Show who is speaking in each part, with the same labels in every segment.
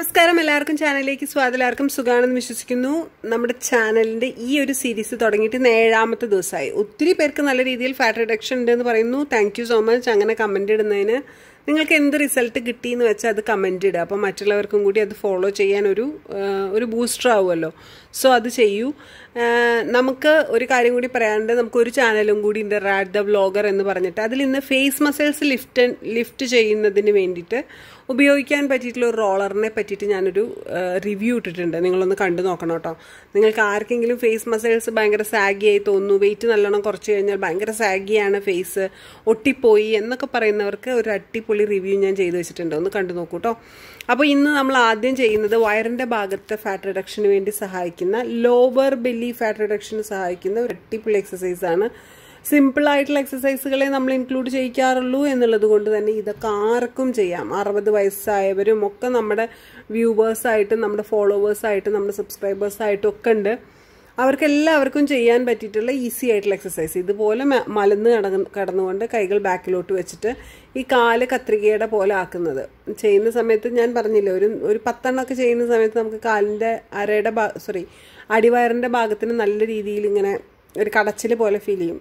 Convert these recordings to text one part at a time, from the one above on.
Speaker 1: നമസ്കാരം എല്ലാവർക്കും ചാനലിലേക്ക് സ്വാഗതം എല്ലാവർക്കും സുഖാണെന്ന് വിശ്വസിക്കുന്നു നമ്മുടെ ചാനലിൻ്റെ ഈ ഒരു സീരീസ് തുടങ്ങിയിട്ട് ഏഴാമത്തെ ദിവസമായി ഒത്തിരി പേർക്ക് നല്ല രീതിയിൽ ഫാറ്റ് റിഡക്ഷൻ ഉണ്ട് എന്ന് പറയുന്നു താങ്ക് സോ മച്ച് അങ്ങനെ കമൻ്റ് ഇടുന്നതിന് നിങ്ങൾക്ക് എന്ത് റിസൾട്ട് കിട്ടി എന്ന് വെച്ചാൽ അത് കമൻ്റ് ഇടുക അപ്പോൾ മറ്റുള്ളവർക്കും കൂടി അത് ഫോളോ ചെയ്യാൻ ഒരു ഒരു ബൂസ്റ്റർ ആവുമല്ലോ സോ അത് ചെയ്യൂ നമുക്ക് ഒരു കാര്യം കൂടി പറയാനുണ്ട് നമുക്ക് ഒരു ചാനലും കൂടി ഉണ്ട് റാഡ് ദ ബ്ലോഗർ എന്ന് പറഞ്ഞിട്ട് അതിൽ ഇന്ന് ഫേസ് മസിൽസ് ലിഫ്റ്റ് ലിഫ്റ്റ് ചെയ്യുന്നതിന് വേണ്ടിയിട്ട് ഉപയോഗിക്കാൻ പറ്റിയിട്ടുള്ള ഒരു റോളറിനെ പറ്റിയിട്ട് ഞാനൊരു റിവ്യൂ ഇട്ടിട്ടുണ്ട് നിങ്ങളൊന്ന് കണ്ടു നോക്കണം കേട്ടോ നിങ്ങൾക്ക് ആർക്കെങ്കിലും ഫേസ് മസിൽസ് ഭയങ്കര സാഗി ആയി തോന്നുന്നു വെയിറ്റ് നല്ലോണം കുറച്ച് കഴിഞ്ഞാൽ ഭയങ്കര സാഗിയാണ് ഫേസ് ഒട്ടിപ്പോയി എന്നൊക്കെ പറയുന്നവർക്ക് ഒരു അടിപൊളി റിവ്യൂ ഞാൻ ചെയ്തു വെച്ചിട്ടുണ്ട് ഒന്ന് കണ്ടു നോക്കൂ കേട്ടോ അപ്പോൾ ഇന്ന് നമ്മൾ ആദ്യം ചെയ്യുന്നത് വയറിൻ്റെ ഭാഗത്തെ ഫാറ്റ് റിഡക്ഷന് വേണ്ടി സഹായിക്കുന്ന ലോവർ ബെല്ലി ഫാറ്റ് റിഡക്ഷന് സഹായിക്കുന്ന ഒരു അടിപൊളി എക്സസൈസാണ് സിമ്പിളായിട്ടുള്ള എക്സസൈസുകളെ നമ്മൾ ഇൻക്ലൂഡ് ചെയ്യിക്കാറുള്ളൂ എന്നുള്ളത് കൊണ്ട് തന്നെ ഇതൊക്കെ ആർക്കും ചെയ്യാം അറുപത് വയസ്സായവരും ഒക്കെ നമ്മുടെ വ്യൂവേഴ്സായിട്ടും നമ്മുടെ ഫോളോവേഴ്സായിട്ടും നമ്മുടെ സബ്സ്ക്രൈബേഴ്സായിട്ടും ഒക്കെ ഉണ്ട് അവർക്ക് എല്ലാവർക്കും ചെയ്യാൻ പറ്റിയിട്ടുള്ള ഈസി ആയിട്ടുള്ള എക്സസൈസ് ഇതുപോലെ മലന്ന് കടന്നുകൊണ്ട് കൈകൾ ബാക്കിലോട്ട് വെച്ചിട്ട് ഈ കാല് കത്രികയുടെ പോലെ ആക്കുന്നത് ചെയ്യുന്ന സമയത്ത് ഞാൻ പറഞ്ഞില്ല ഒരു ഒരു പത്തെണ്ണമൊക്കെ ചെയ്യുന്ന സമയത്ത് നമുക്ക് കാലിൻ്റെ അരയുടെ സോറി അടിവയറിൻ്റെ ഭാഗത്തിന് നല്ല രീതിയിൽ ഇങ്ങനെ ഒരു കടച്ചിൽ പോലെ ഫീൽ ചെയ്യും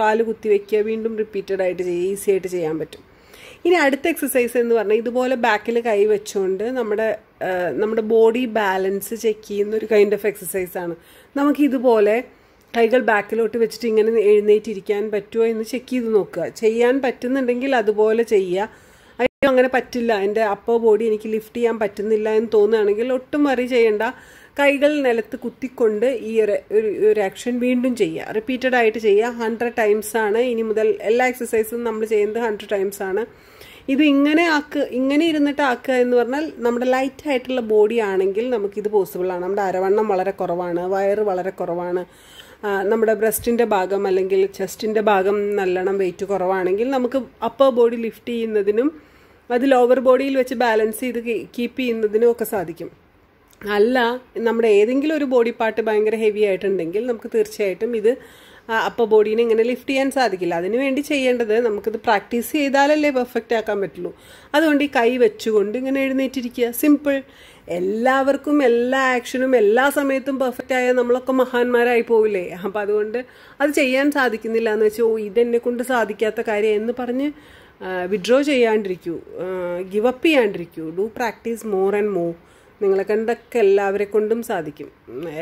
Speaker 1: കാല് കുത്തി വയ്ക്കുക വീണ്ടും റിപ്പീറ്റഡ് ആയിട്ട് ചെയ്യുക ഈസി ആയിട്ട് ചെയ്യാൻ പറ്റും ഇനി അടുത്ത എക്സസൈസ് എന്ന് പറഞ്ഞാൽ ഇതുപോലെ ബാക്കിൽ കൈ വെച്ചുകൊണ്ട് നമ്മുടെ നമ്മുടെ ബോഡി ബാലൻസ് ചെക്ക് ചെയ്യുന്ന ഒരു കൈൻഡ് ഓഫ് എക്സസൈസ് ആണ് നമുക്ക് ഇതുപോലെ കൈകൾ ബാക്കിലോട്ട് വെച്ചിട്ട് ഇങ്ങനെ എഴുന്നേറ്റിരിക്കാൻ പറ്റുമോ എന്ന് ചെക്ക് ചെയ്ത് നോക്കുക ചെയ്യാൻ പറ്റുന്നുണ്ടെങ്കിൽ അതുപോലെ ചെയ്യുക അങ്ങനെ പറ്റില്ല എൻ്റെ അപ്പ ബോഡി എനിക്ക് ലിഫ്റ്റ് ചെയ്യാൻ പറ്റുന്നില്ല എന്ന് തോന്നുകയാണെങ്കിൽ ഒട്ടും വറി ചെയ്യേണ്ട കൈകൾ നിലത്ത് കുത്തിക്കൊണ്ട് ഈ ഒരു ആക്ഷൻ വീണ്ടും ചെയ്യുക റിപ്പീറ്റഡ് ആയിട്ട് ചെയ്യുക ഹൺഡ്രഡ് ടൈംസ് ആണ് ഇനി മുതൽ എല്ലാ എക്സസൈസും നമ്മൾ ചെയ്യുന്നത് ഹൺഡ്രഡ് ടൈംസ് ആണ് ഇത് ഇങ്ങനെ ആക്കുക ഇങ്ങനെ ഇരുന്നിട്ട് ആക്കുക എന്ന് പറഞ്ഞാൽ നമ്മുടെ ലൈറ്റ് ആയിട്ടുള്ള ബോഡി ആണെങ്കിൽ നമുക്കിത് ആണ് നമ്മുടെ അരവണ്ണം വളരെ കുറവാണ് വയറ് വളരെ കുറവാണ് നമ്മുടെ ബ്രസ്റ്റിൻ്റെ ഭാഗം അല്ലെങ്കിൽ ചെസ്റ്റിൻ്റെ ഭാഗം നല്ലോണം വെയിറ്റ് കുറവാണെങ്കിൽ നമുക്ക് അപ്പർ ബോഡി ലിഫ്റ്റ് ചെയ്യുന്നതിനും അത് ലോവർ ബോഡിയിൽ വെച്ച് ബാലൻസ് ചെയ്ത് കീപ്പ് ചെയ്യുന്നതിനും ഒക്കെ സാധിക്കും അല്ല നമ്മുടെ ഏതെങ്കിലും ഒരു ബോഡി പാർട്ട് ഭയങ്കര ഹെവി ആയിട്ടുണ്ടെങ്കിൽ നമുക്ക് തീർച്ചയായിട്ടും ഇത് അപ്പർ ബോഡീനെ ഇങ്ങനെ ലിഫ്റ്റ് ചെയ്യാൻ സാധിക്കില്ല അതിനുവേണ്ടി ചെയ്യേണ്ടത് നമുക്കിത് പ്രാക്ടീസ് ചെയ്താലല്ലേ പെർഫെക്റ്റ് ആക്കാൻ പറ്റുള്ളൂ അതുകൊണ്ട് ഈ കൈ വെച്ചുകൊണ്ട് ഇങ്ങനെ എഴുന്നേറ്റിരിക്കുക സിമ്പിൾ എല്ലാവർക്കും എല്ലാ ആക്ഷനും എല്ലാ സമയത്തും പെർഫെക്റ്റ് ആയ നമ്മളൊക്കെ മഹാന്മാരായി പോവില്ലേ അപ്പം അതുകൊണ്ട് അത് ചെയ്യാൻ സാധിക്കുന്നില്ല എന്ന് വെച്ചാൽ ഓ ഇതെന്നെ കൊണ്ട് സാധിക്കാത്ത കാര്യം എന്ന് പറഞ്ഞ് വിഡ്രോ ചെയ്യാണ്ടിരിക്കൂ ഗിവ് അപ്പ് ചെയ്യാണ്ടിരിക്കൂ do practice more and more നിങ്ങളെ കണ്ടൊക്കെ എല്ലാവരെ കൊണ്ടും സാധിക്കും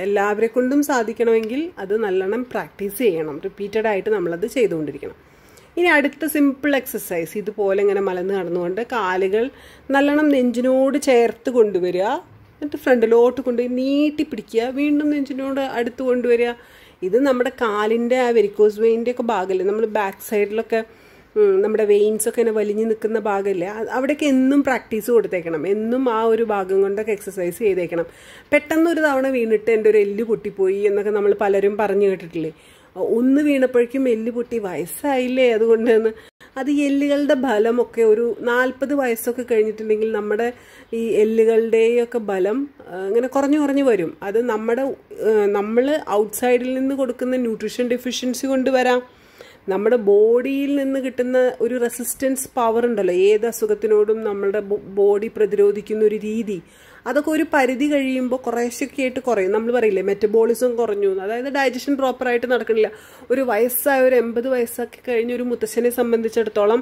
Speaker 1: എല്ലാവരെ കൊണ്ടും സാധിക്കണമെങ്കിൽ അത് നല്ലോണം പ്രാക്ടീസ് ചെയ്യണം റിപ്പീറ്റഡ് ആയിട്ട് നമ്മളത് ചെയ്തുകൊണ്ടിരിക്കണം ഇനി അടുത്ത സിമ്പിൾ എക്സസൈസ് ഇതുപോലെ ഇങ്ങനെ മലന്ന് കടന്നുകൊണ്ട് കാലുകൾ നല്ലോണം നെഞ്ചിനോട് ചേർത്ത് കൊണ്ടുവരിക എന്നിട്ട് ഫ്രണ്ടിലോട്ട് കൊണ്ടുപോയി നീട്ടി പിടിക്കുക വീണ്ടും നെഞ്ചിനോട് അടുത്ത് കൊണ്ടുവരിക ഇത് നമ്മുടെ കാലിൻ്റെ ആ വെരിക്കോസ് വെയിൻ്റെ ഒക്കെ ഭാഗമല്ലേ നമ്മൾ ബാക്ക് സൈഡിലൊക്കെ നമ്മുടെ വെയിൻസ് ഒക്കെ ഇങ്ങനെ വലിഞ്ഞു നിൽക്കുന്ന ഭാഗമില്ലേ അവിടേക്ക് എന്നും പ്രാക്ടീസ് കൊടുത്തേക്കണം എന്നും ആ ഒരു ഭാഗം കൊണ്ടൊക്കെ എക്സസൈസ് ചെയ്തേക്കണം പെട്ടെന്ന് ഒരു തവണ വീണിട്ട് എൻ്റെ ഒരു എല്ല് പൊട്ടിപ്പോയി എന്നൊക്കെ നമ്മൾ പലരും പറഞ്ഞു കേട്ടിട്ടില്ലേ ഒന്ന് വീണപ്പോഴേക്കും എല്ല് പൊട്ടി വയസ്സായില്ലേ അതുകൊണ്ട് തന്നെ അത് എല്ലുകളുടെ ബലമൊക്കെ ഒരു നാൽപ്പത് വയസ്സൊക്കെ കഴിഞ്ഞിട്ടുണ്ടെങ്കിൽ നമ്മുടെ ഈ എല്ലുകളുടെയൊക്കെ ബലം ഇങ്ങനെ കുറഞ്ഞു കുറഞ്ഞു വരും അത് നമ്മുടെ നമ്മൾ ഔട്ട്സൈഡിൽ നിന്ന് കൊടുക്കുന്ന ന്യൂട്രീഷൻ ഡെഫിഷ്യൻസി കൊണ്ടുവരാം നമ്മുടെ ബോഡിയിൽ നിന്ന് കിട്ടുന്ന ഒരു റെസിസ്റ്റൻസ് പവർ ഉണ്ടല്ലോ ഏത് അസുഖത്തിനോടും നമ്മളുടെ ബോഡി പ്രതിരോധിക്കുന്ന ഒരു രീതി അതൊക്കെ ഒരു പരിധി കഴിയുമ്പോൾ കുറേശ്ശൊക്കെ ആയിട്ട് കുറയും നമ്മൾ പറയില്ലേ മെറ്റബോളിസം കുറഞ്ഞു അതായത് ഡൈജഷൻ പ്രോപ്പറായിട്ട് നടക്കണില്ല ഒരു വയസ്സായ ഒരു എൺപത് വയസ്സാക്കി കഴിഞ്ഞ ഒരു മുത്തശ്ശനെ സംബന്ധിച്ചിടത്തോളം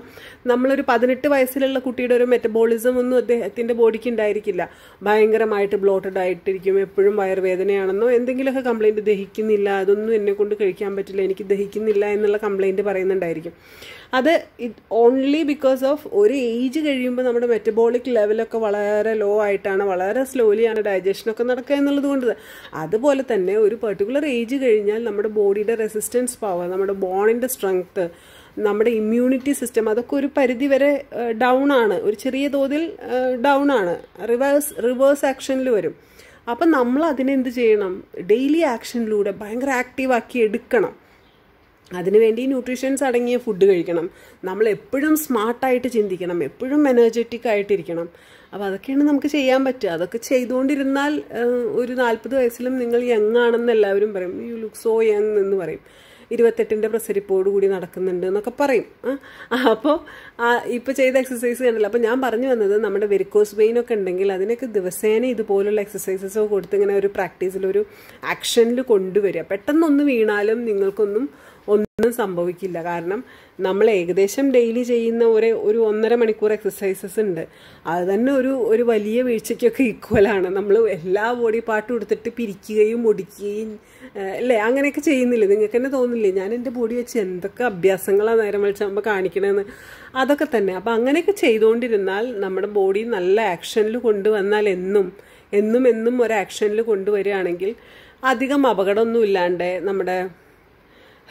Speaker 1: നമ്മളൊരു പതിനെട്ട് വയസ്സിലുള്ള കുട്ടിയുടെ ഒരു മെറ്റബോളിസം ഒന്നും അദ്ദേഹത്തിൻ്റെ ബോഡിക്ക് ഉണ്ടായിരിക്കില്ല ഭയങ്കരമായിട്ട് ബ്ലോട്ടഡ് ആയിട്ടിരിക്കും എപ്പോഴും വയറുവേദനയാണെന്നോ എന്തെങ്കിലുമൊക്കെ കംപ്ലയിൻറ്റ് ദഹിക്കുന്നില്ല അതൊന്നും എന്നെ കൊണ്ട് കഴിക്കാൻ പറ്റില്ല എനിക്ക് ദഹിക്കുന്നില്ല എന്നുള്ള കംപ്ലയിൻറ്റ് പറയുന്നുണ്ടായിരിക്കും അത് ഓൺലി ബിക്കോസ് ഓഫ് ഒരു ഏജ് കഴിയുമ്പോൾ നമ്മുടെ മെറ്റബോളിക് ലെവലൊക്കെ വളരെ ലോ ആയിട്ടാണ് വളരെ വളരെ സ്ലോലിയാണ് ഡൈജഷനൊക്കെ നടക്കുക എന്നുള്ളത് കൊണ്ട് അതുപോലെ തന്നെ ഒരു പെർട്ടിക്കുലർ ഏജ് കഴിഞ്ഞാൽ നമ്മുടെ ബോഡിയുടെ റെസിസ്റ്റൻസ് പവർ നമ്മുടെ ബോണിൻ്റെ സ്ട്രെങ്ത്ത് നമ്മുടെ ഇമ്മ്യൂണിറ്റി സിസ്റ്റം അതൊക്കെ ഒരു പരിധി വരെ ഡൗൺ ആണ് ഒരു ചെറിയ തോതിൽ ഡൗൺ ആണ് റിവേഴ്സ് റിവേഴ്സ് ആക്ഷനിൽ വരും അപ്പം നമ്മൾ അതിനെന്ത് ചെയ്യണം ഡെയിലി ആക്ഷനിലൂടെ ഭയങ്കര ആക്റ്റീവാക്കി എടുക്കണം അതിനുവേണ്ടി ന്യൂട്രീഷൻസ് അടങ്ങിയ ഫുഡ് കഴിക്കണം നമ്മൾ എപ്പോഴും സ്മാർട്ടായിട്ട് ചിന്തിക്കണം എപ്പോഴും എനർജറ്റിക് ആയിട്ടിരിക്കണം അപ്പോൾ അതൊക്കെയാണ് നമുക്ക് ചെയ്യാൻ പറ്റുക അതൊക്കെ ചെയ്തുകൊണ്ടിരുന്നാൽ ഒരു നാൽപ്പത് വയസ്സിലും നിങ്ങൾ യങ് ആണെന്ന് എല്ലാവരും പറയും യു ലുക്ക് സോ യങ് എന്ന് പറയും ഇരുപത്തെട്ടിൻ്റെ പ്രസരിപ്പോട് കൂടി നടക്കുന്നുണ്ട് എന്നൊക്കെ പറയും അപ്പോൾ ഇപ്പോൾ ചെയ്ത എക്സസൈസ് കണ്ടല്ലോ അപ്പോൾ ഞാൻ പറഞ്ഞു വന്നത് നമ്മുടെ വെരിക്കോസ് വെയിൻ ഒക്കെ ഉണ്ടെങ്കിൽ അതിനൊക്കെ ദിവസേന ഇതുപോലുള്ള എക്സസൈസസ് കൊടുത്ത് ഇങ്ങനെ ഒരു പ്രാക്ടീസിൽ ഒരു ആക്ഷനിൽ കൊണ്ടുവരിക പെട്ടെന്നൊന്ന് വീണാലും നിങ്ങൾക്കൊന്നും ഒന്നും സംഭവിക്കില്ല കാരണം നമ്മൾ ഏകദേശം ഡെയിലി ചെയ്യുന്ന ഒരേ ഒരു ഒന്നര മണിക്കൂർ എക്സസൈസസ് ഉണ്ട് അത് തന്നെ ഒരു ഒരു വലിയ വീഴ്ചയ്ക്കൊക്കെ ഈക്വലാണ് നമ്മൾ എല്ലാ ബോഡി പാർട്ടും എടുത്തിട്ട് പിരിക്കുകയും ഒടിക്കുകയും അല്ലേ അങ്ങനെയൊക്കെ ചെയ്യുന്നില്ല നിങ്ങൾക്ക് തന്നെ തോന്നില്ലേ ഞാൻ എൻ്റെ ബോഡി വെച്ച് എന്തൊക്കെ അഭ്യാസങ്ങളാണ് നേരം വിളിച്ചാകുമ്പോൾ കാണിക്കണമെന്ന് അതൊക്കെ തന്നെ അപ്പം അങ്ങനെയൊക്കെ ചെയ്തുകൊണ്ടിരുന്നാൽ നമ്മുടെ ബോഡി നല്ല ആക്ഷനിൽ കൊണ്ടുവന്നാൽ എന്നും എന്നും എന്നും ഒരു ആക്ഷനിൽ കൊണ്ടുവരികയാണെങ്കിൽ അധികം അപകടമൊന്നും ഇല്ലാണ്ട് നമ്മുടെ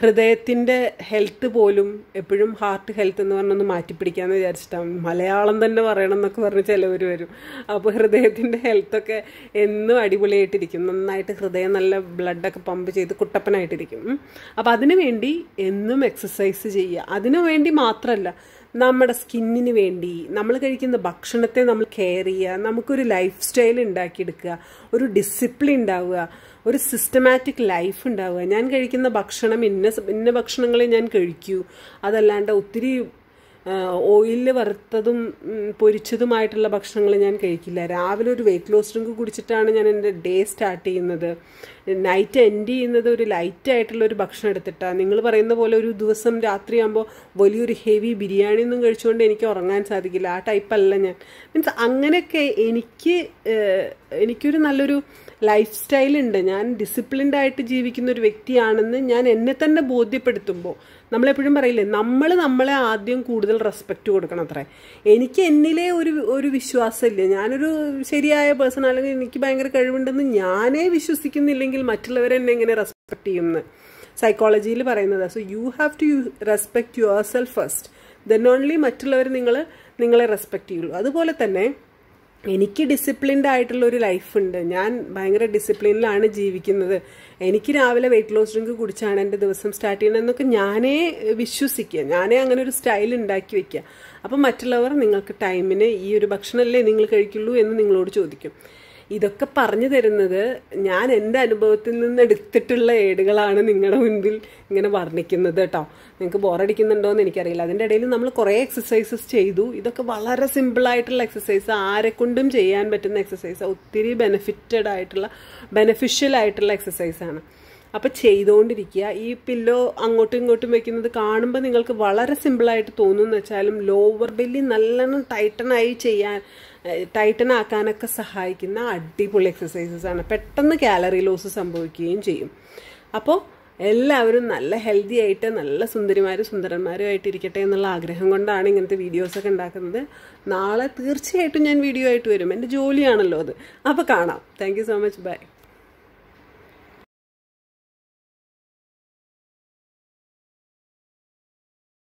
Speaker 1: ഹൃദയത്തിൻ്റെ ഹെൽത്ത് പോലും എപ്പോഴും ഹാർട്ട് ഹെൽത്ത് എന്ന് പറഞ്ഞൊന്ന് മാറ്റിപ്പിടിക്കാന്ന് വിചാരിച്ചിട്ടാണ് മലയാളം തന്നെ പറയണം എന്നൊക്കെ പറഞ്ഞ് ചിലവർ വരും അപ്പോൾ ഹൃദയത്തിൻ്റെ ഹെൽത്തൊക്കെ എന്നും അടിപൊളിയായിട്ടിരിക്കും നന്നായിട്ട് ഹൃദയം നല്ല ബ്ലഡൊക്കെ പമ്പ് ചെയ്ത് കുട്ടപ്പനായിട്ടിരിക്കും അപ്പോൾ അതിനു വേണ്ടി എന്നും എക്സസൈസ് ചെയ്യുക അതിനു വേണ്ടി മാത്രമല്ല നമ്മുടെ സ്കിന്നിന് വേണ്ടി നമ്മൾ കഴിക്കുന്ന ഭക്ഷണത്തെ നമ്മൾ കെയർ ചെയ്യുക നമുക്കൊരു ലൈഫ് സ്റ്റൈൽ ഉണ്ടാക്കിയെടുക്കുക ഒരു ഡിസിപ്ലിൻ ഉണ്ടാവുക ഒരു സിസ്റ്റമാറ്റിക് ലൈഫ് ഉണ്ടാവുക ഞാൻ കഴിക്കുന്ന ഭക്ഷണം ഇന്ന ഇന്ന ഭക്ഷണങ്ങളെ ഞാൻ കഴിക്കൂ അതല്ലാണ്ട് ഒത്തിരി ഓയിലിൽ വറുത്തതും പൊരിച്ചതുമായിട്ടുള്ള ഭക്ഷണങ്ങൾ ഞാൻ കഴിക്കില്ല രാവിലെ ഒരു വെയിറ്റ് ലോസ് ഡ്രിങ്ക് കുടിച്ചിട്ടാണ് ഞാൻ എൻ്റെ ഡേ സ്റ്റാർട്ട് ചെയ്യുന്നത് നൈറ്റ് എൻഡ് ചെയ്യുന്നത് ഒരു ലൈറ്റ് ആയിട്ടുള്ള ഒരു ഭക്ഷണം എടുത്തിട്ടാണ് നിങ്ങൾ പറയുന്ന പോലെ ഒരു ദിവസം രാത്രിയാകുമ്പോൾ വലിയൊരു ഹെവി ബിരിയാണി ഒന്നും കഴിച്ചുകൊണ്ട് എനിക്ക് ഉറങ്ങാൻ സാധിക്കില്ല ആ ടൈപ്പല്ല ഞാൻ മീൻസ് അങ്ങനെയൊക്കെ എനിക്ക് എനിക്കൊരു നല്ലൊരു ലൈഫ് സ്റ്റൈലുണ്ട് ഞാൻ ഡിസിപ്ലിൻഡായിട്ട് ജീവിക്കുന്ന ഒരു വ്യക്തിയാണെന്ന് ഞാൻ എന്നെ തന്നെ ബോധ്യപ്പെടുത്തുമ്പോൾ നമ്മളെപ്പോഴും പറയില്ലേ നമ്മൾ നമ്മളെ ആദ്യം കൂടുതൽ റെസ്പെക്റ്റ് കൊടുക്കണം അത്രേ എനിക്ക് എന്നിലെ ഒരു ഒരു വിശ്വാസമില്ല ഞാനൊരു ശരിയായ പേഴ്സൺ അല്ലെങ്കിൽ എനിക്ക് ഭയങ്കര കഴിവുണ്ടെന്ന് ഞാനേ വിശ്വസിക്കുന്നില്ലെങ്കിൽ മറ്റുള്ളവരെ എന്നെ എങ്ങനെ റെസ്പെക്ട് ചെയ്യുന്നത് സൈക്കോളജിയിൽ പറയുന്നത് so you have to you respect yourself first then only മറ്റുള്ളവർ നിങ്ങൾ നിങ്ങളെ റെസ്പെക്ട് ചെയ്യുള്ളൂ അതുപോലെ തന്നെ എനിക്ക് ഡിസിപ്ലിൻഡ് ആയിട്ടുള്ള ഒരു ലൈഫ് ഉണ്ട് ഞാൻ ഭയങ്കര ഡിസിപ്ലിനിലാണ് ജീവിക്കുന്നത് എനിക്ക് രാവിലെ വെയിറ്റ് ലോസ് ഡ്രിങ്ക് കുടിച്ചാണ് എൻ്റെ ദിവസം സ്റ്റാർട്ട് ചെയ്യണമെന്നൊക്കെ ഞാനേ വിശ്വസിക്കുക ഞാനേ അങ്ങനെ ഒരു സ്റ്റൈൽ ഉണ്ടാക്കി വെക്കുക അപ്പം മറ്റുള്ളവർ നിങ്ങൾക്ക് ടൈമിന് ഈ ഒരു ഭക്ഷണമല്ലേ നിങ്ങൾ കഴിക്കുള്ളൂ എന്ന് നിങ്ങളോട് ചോദിക്കും ഇതൊക്കെ പറഞ്ഞു തരുന്നത് ഞാൻ എൻ്റെ അനുഭവത്തിൽ നിന്ന് എടുത്തിട്ടുള്ള ഏടുകളാണ് നിങ്ങളുടെ മുൻപിൽ ഇങ്ങനെ വർണ്ണിക്കുന്നത് കേട്ടോ നിങ്ങൾക്ക് ബോറടിക്കുന്നുണ്ടോ എന്ന് എനിക്കറിയില്ല അതിൻ്റെ ഇടയിൽ നമ്മൾ കുറേ എക്സസൈസസ് ചെയ്തു ഇതൊക്കെ വളരെ സിമ്പിളായിട്ടുള്ള എക്സസൈസ് ആരെക്കൊണ്ടും ചെയ്യാൻ പറ്റുന്ന എക്സസൈസ് ഒത്തിരി ബെനിഫിറ്റഡ് ആയിട്ടുള്ള ബെനിഫിഷ്യൽ ആയിട്ടുള്ള എക്സസൈസാണ് അപ്പോൾ ചെയ്തുകൊണ്ടിരിക്കുക ഈ പില്ലോ അങ്ങോട്ടും ഇങ്ങോട്ടും വെക്കുന്നത് കാണുമ്പോൾ നിങ്ങൾക്ക് വളരെ സിമ്പിളായിട്ട് തോന്നുമെന്ന് വെച്ചാലും ലോവർ ബെല്ലി നല്ലോണം ടൈറ്റനായി ചെയ്യാൻ ടൈറ്റൻ ആക്കാനൊക്കെ സഹായിക്കുന്ന അടിപൊളി എക്സസൈസസ് ആണ് പെട്ടെന്ന് കാലറി ലോസ് സംഭവിക്കുകയും ചെയ്യും അപ്പോൾ എല്ലാവരും നല്ല ഹെൽത്തി ആയിട്ട് നല്ല സുന്ദരിമാരും സുന്ദരന്മാരും ആയിട്ട് ഇരിക്കട്ടെ എന്നുള്ള ആഗ്രഹം കൊണ്ടാണ് ഇങ്ങനത്തെ വീഡിയോസൊക്കെ ഉണ്ടാക്കുന്നത് നാളെ തീർച്ചയായിട്ടും ഞാൻ വീഡിയോ ആയിട്ട് വരും എൻ്റെ ജോലിയാണല്ലോ അത് അപ്പോൾ കാണാം താങ്ക് സോ മച്ച് ബൈ